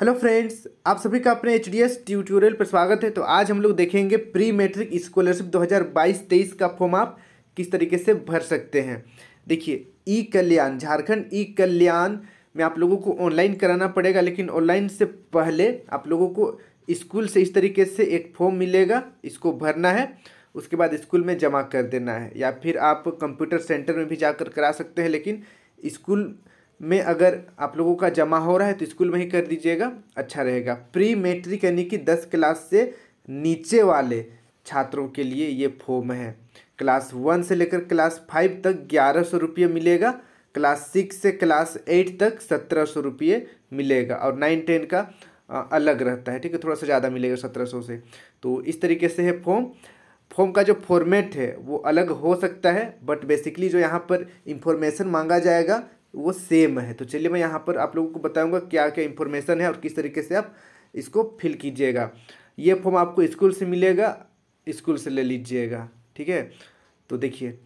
hello friends आप सभी का अपने एच डी एस ट्यूटोरियल पर स्वागत है तो आज हम लोग देखेंगे प्री मैट्रिक स्कॉलरशिप 2022-23 का फॉर्म आप किस तरीके से भर सकते हैं देखिए ई कल्याण झारखंड ई कल्याण में आप लोगों को ऑनलाइन कराना पड़ेगा लेकिन ऑनलाइन से पहले आप लोगों को स्कूल से इस तरीके से एक फॉर्म मिलेगा इसको भरना है उसके बाद स्कूल में जमा कर देना है या फिर आप कंप्यूटर सेंटर में भी जाकर करा सकते हैं लेकिन स्कूल में अगर आप लोगों का जमा हो रहा है तो स्कूल में ही कर दीजिएगा अच्छा रहेगा प्री मेट्रिक यानी कि दस क्लास से नीचे वाले छात्रों के लिए ये फॉर्म है क्लास वन से लेकर क्लास फाइव तक ग्यारह सौ रुपये मिलेगा क्लास सिक्स से क्लास एट तक सत्रह सौ रुपये मिलेगा और नाइन टेन का अलग रहता है ठीक है थोड़ा सा ज़्यादा मिलेगा सत्रह सौ से तो इस तरीके से है फॉर्म फॉर्म का जो फॉर्मेट है वो अलग हो सकता है बट बेसिकली जो यहाँ पर इंफॉर्मेशन मांगा जाएगा वो सेम है तो चलिए मैं यहाँ पर आप लोगों को बताऊँगा क्या क्या इन्फॉर्मेशन है और किस तरीके से आप इसको फिल कीजिएगा ये फॉर्म आपको स्कूल से मिलेगा स्कूल से ले लीजिएगा ठीक है तो देखिए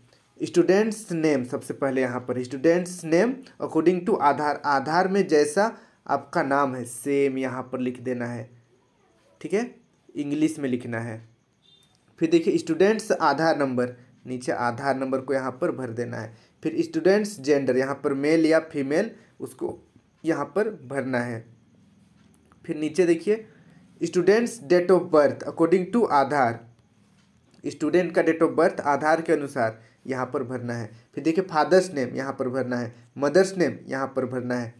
स्टूडेंट्स नेम सबसे पहले यहाँ पर students name according to Aadhaar Aadhaar में जैसा आपका नाम है सेम यहाँ पर लिख देना है ठीक है इंग्लिश में लिखना है फिर देखिए स्टूडेंट्स आधार नंबर नीचे आधार नंबर को यहाँ पर भर देना है फिर स्टूडेंट्स जेंडर यहाँ पर मेल या फीमेल उसको यहाँ पर भरना है फिर नीचे देखिए students date of birth according to Aadhaar student का डेट ऑफ बर्थ आधार के अनुसार यहाँ पर भरना है फिर देखिए फादर्स नेम यहाँ पर भरना है मदर्स नेम यहाँ पर भरना है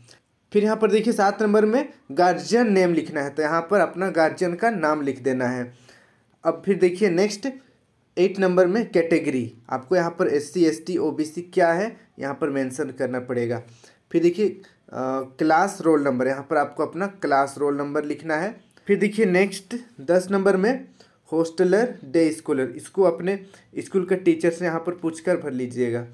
फिर यहाँ पर देखिए सात नंबर में गार्जियन नेम लिखना है तो यहाँ पर अपना गार्जियन का नाम लिख देना है अब फिर देखिए नेक्स्ट एट नंबर में कैटेगरी आपको यहाँ पर S C S T O B C क्या है यहाँ पर मेंशन करना पड़ेगा फिर देखिए क्लास रोल नंबर यहाँ पर आपको अपना क्लास रोल नंबर लिखना है फिर देखिए नेक्स्ट दस नंबर में होस्टलर डे स्कूलर इसको अपने स्कूल के टीचर से यहाँ पर पूछ कर भर लीजिएगा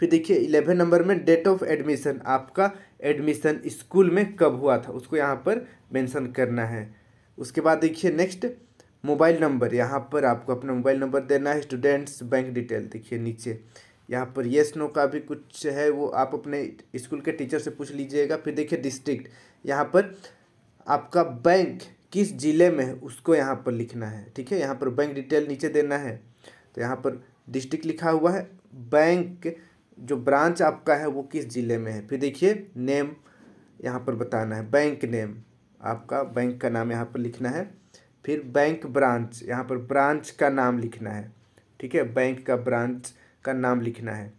फिर देखिए इलेवन नंबर में डेट ऑफ एडमिशन आपका एडमिशन स्कूल में कब हुआ था उसको यहाँ पर मेंशन करना है उसके बाद देखिए नेक्स्ट मोबाइल नंबर यहाँ पर आपको अपना मोबाइल नंबर देना है स्टूडेंट्स बैंक डिटेल देखिए नीचे यहाँ पर येस नो का भी कुछ है वो आप अपने स्कूल के टीचर से पूछ लीजिएगा फिर देखिए डिस्ट्रिक्ट यहाँ पर आपका बैंक किस ज़िले में है उसको यहाँ पर लिखना है ठीक है यहाँ पर बैंक डिटेल नीचे देना है तो यहाँ पर डिस्ट्रिक्ट लिखा हुआ है बैंक जो ब्रांच आपका है वो किस ज़िले में है फिर देखिए नेम यहाँ पर बताना है बैंक नेम आपका बैंक का नाम यहाँ पर लिखना है फिर बैंक ब्रांच यहाँ पर ब्रांच का नाम लिखना है ठीक है बैंक का ब्रांच का नाम लिखना है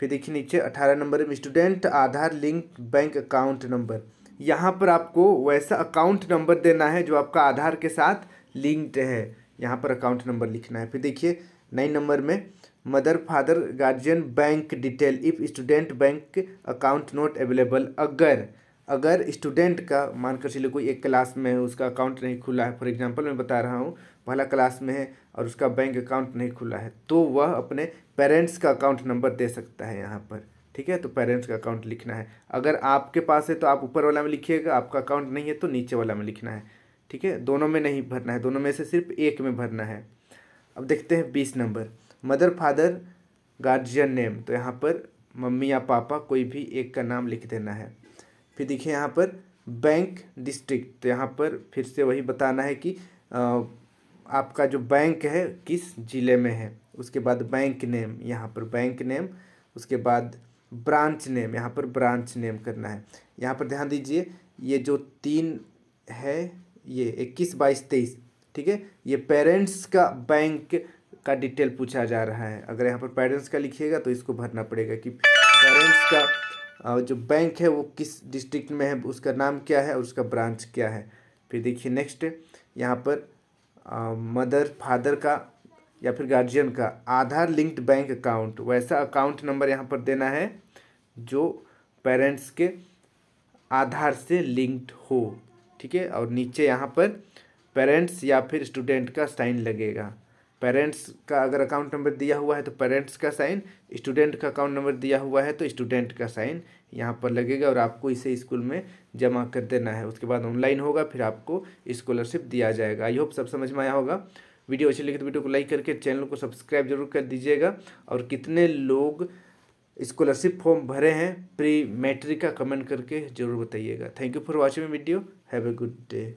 फिर देखिए नीचे अठारह नंबर में student Aadhaar link bank account number यहाँ पर आपको वैसा अकाउंट नंबर देना है जो आपका आधार के साथ लिंक्ड है यहाँ पर अकाउंट नंबर लिखना है फिर देखिए नई नंबर में mother father guardian bank detail if student bank account not available अगर अगर स्टूडेंट का मानकर चलिए कोई एक क्लास में है उसका अकाउंट नहीं खुला है फॉर एग्जांपल मैं बता रहा हूँ पहला क्लास में है और उसका बैंक अकाउंट नहीं खुला है तो वह अपने पेरेंट्स का अकाउंट नंबर दे सकता है यहाँ पर ठीक है तो पेरेंट्स का अकाउंट लिखना है अगर आपके पास है तो आप ऊपर वाला में लिखिएगा आपका अकाउंट नहीं है तो नीचे वाला में लिखना है ठीक है दोनों में नहीं भरना है दोनों में से सिर्फ एक में भरना है अब देखते हैं बीस number mother father guardian name तो यहाँ पर मम्मी या पापा कोई भी एक का नाम लिख देना है फिर देखिए यहाँ पर बैंक डिस्ट्रिक्ट तो यहाँ पर फिर से वही बताना है कि आपका जो बैंक है किस ज़िले में है उसके बाद बैंक नेम यहाँ पर बैंक नेम उसके बाद ब्रांच नेम यहाँ पर ब्रांच नेम करना है यहाँ पर ध्यान दीजिए ये जो तीन है ये इक्कीस बाईस तेईस ठीक है ये पेरेंट्स का बैंक का डिटेल पूछा जा रहा है अगर यहाँ पर पेरेंट्स का लिखिएगा तो इसको भरना पड़ेगा कि पेरेंट्स का और जो बैंक है वो किस डिस्ट्रिक्ट में है उसका नाम क्या है और उसका ब्रांच क्या है फिर देखिए नेक्स्ट यहाँ पर आ, मदर फादर का या फिर गार्जियन का आधार लिंक्ड बैंक अकाउंट वैसा अकाउंट नंबर यहाँ पर देना है जो पेरेंट्स के आधार से लिंक्ड हो ठीक है और नीचे यहाँ पर पेरेंट्स या फिर स्टूडेंट का साइन लगेगा पेरेंट्स का अगर अकाउंट नंबर दिया हुआ है तो पेरेंट्स का साइन स्टूडेंट का अकाउंट नंबर दिया हुआ है तो स्टूडेंट का साइन यहाँ पर लगेगा और आपको इसे स्कूल में जमा कर देना है उसके बाद ऑनलाइन होगा फिर आपको स्कॉलरशिप दिया जाएगा आई होप सब समझ में आया होगा वीडियो अच्छी लगी तो वीडियो को लाइक करके चैनल को सब्सक्राइब जरूर कर दीजिएगा और कितने लोग स्कॉलरशिप फॉर्म भरे हैं प्री मैट्रिक का कमेंट करके जरूर बताइएगा thank you for watching video have a good day